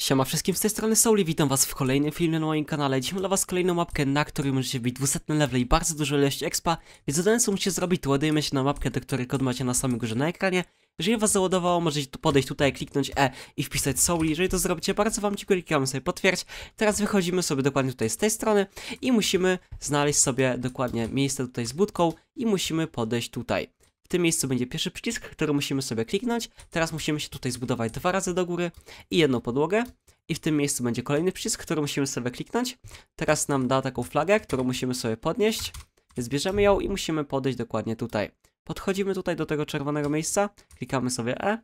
Siema wszystkim, z tej strony Souli, witam was w kolejnym filmie na moim kanale. Dziś mam dla was kolejną mapkę, na której możecie być 200 level i bardzo dużo ilość expa, więc jedyne co musicie zrobić to ładujemy się na mapkę, do której kod macie na samym górze na ekranie. Jeżeli was załadowało, możecie tu podejść tutaj, kliknąć E i wpisać Souli. Jeżeli to zrobicie, bardzo wam dziękuję, klikamy sobie potwierdź. Teraz wychodzimy sobie dokładnie tutaj z tej strony i musimy znaleźć sobie dokładnie miejsce tutaj z budką i musimy podejść tutaj. W tym miejscu będzie pierwszy przycisk, który musimy sobie kliknąć. Teraz musimy się tutaj zbudować dwa razy do góry i jedną podłogę. I w tym miejscu będzie kolejny przycisk, który musimy sobie kliknąć. Teraz nam da taką flagę, którą musimy sobie podnieść. Zbierzemy ją i musimy podejść dokładnie tutaj. Podchodzimy tutaj do tego czerwonego miejsca, klikamy sobie E.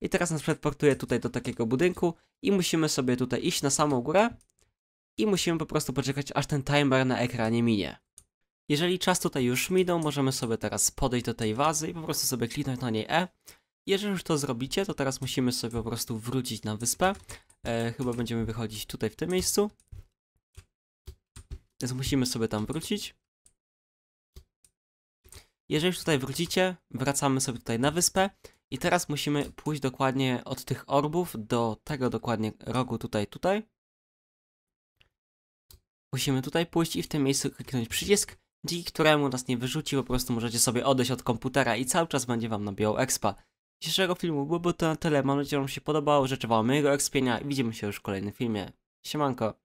I teraz nas przetportuje tutaj do takiego budynku i musimy sobie tutaj iść na samą górę i musimy po prostu poczekać aż ten timer na ekranie minie. Jeżeli czas tutaj już minął, możemy sobie teraz podejść do tej wazy i po prostu sobie kliknąć na niej E. Jeżeli już to zrobicie, to teraz musimy sobie po prostu wrócić na wyspę. E, chyba będziemy wychodzić tutaj w tym miejscu. Więc musimy sobie tam wrócić. Jeżeli już tutaj wrócicie, wracamy sobie tutaj na wyspę. I teraz musimy pójść dokładnie od tych orbów do tego dokładnie rogu tutaj, tutaj. Musimy tutaj pójść i w tym miejscu kliknąć przycisk dzięki któremu nas nie wyrzuci, po prostu możecie sobie odejść od komputera i cały czas będzie wam nabijał expa. Dzisiejszego filmu byłoby to na tyle, mam nadzieję, że wam się podobało, życzę wam mojego expienia i widzimy się już w kolejnym filmie. Siemanko!